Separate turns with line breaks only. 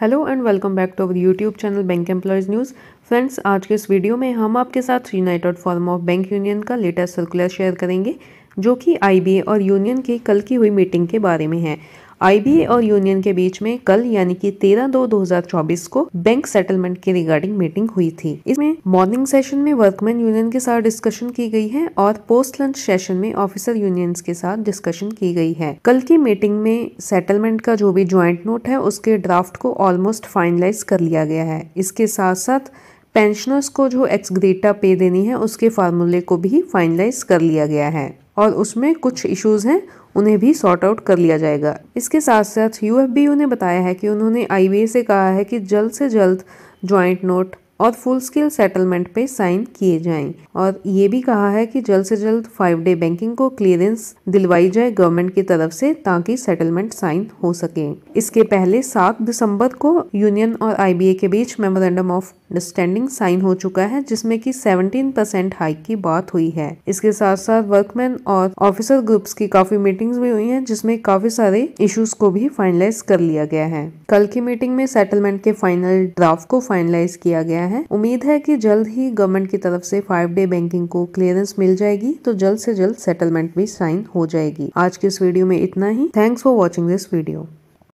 hello and welcome back to our YouTube channel bank employees news friends आज के इस video में हम आपके साथ united forum of bank union का लेटेस्ट सर्कुलर शेयर करेंगे जो कि आईबीए और यूनियन की कल की हुई मीटिंग के बारे में है आईबीए और यूनियन के बीच में कल यानी कि 13 दो 2024 को बैंक सेटलमेंट के रिगार्डिंग मीटिंग हुई थी इसमें मॉर्निंग सेशन में वर्कमैन यूनियन के साथ डिस्कशन की गई है और पोस्ट लंच सेशन में ऑफिसर यूनियन के साथ डिस्कशन की गई है कल की मीटिंग में सेटलमेंट का जो भी ज्वाइंट नोट है उसके ड्राफ्ट को ऑलमोस्ट फाइनलाइज कर लिया गया है इसके साथ साथ पेंशनर्स को जो एक्सग्रेटा पे देनी है उसके फार्मूले को भी फाइनलाइज कर लिया गया है और उसमें कुछ इश्यूज हैं उन्हें भी सॉर्ट आउट कर लिया जाएगा इसके साथ साथ यू ने बताया है कि उन्होंने आई से कहा है कि जल्द से जल्द ज्वाइंट नोट और फुल स्केल सेटलमेंट पे साइन किए जाएं और ये भी कहा है कि जल्द से जल्द फाइव डे बैंकिंग को क्लियरेंस दिलवाई जाए गवर्नमेंट की तरफ से ताकि सेटलमेंट साइन हो सके इसके पहले सात दिसंबर को यूनियन और आईबीए के बीच मेमोरेंडम ऑफ अंडरस्टैंडिंग साइन हो चुका है जिसमें कि 17 परसेंट हाइक की बात हुई है इसके साथ साथ वर्कमैन और ऑफिसर ग्रुप्स की काफी मीटिंग्स भी हुई हैं जिसमें काफी सारे इश्यूज को भी फाइनलाइज कर लिया गया है कल की मीटिंग में सेटलमेंट के फाइनल ड्राफ्ट को फाइनलाइज किया गया है उम्मीद है कि जल्द ही गवर्नमेंट की तरफ से फाइव डे बैंकिंग को क्लियरेंस मिल जाएगी तो जल्द से जल्द सेटलमेंट भी साइन हो जाएगी आज के इस वीडियो में इतना ही thanks for watching this video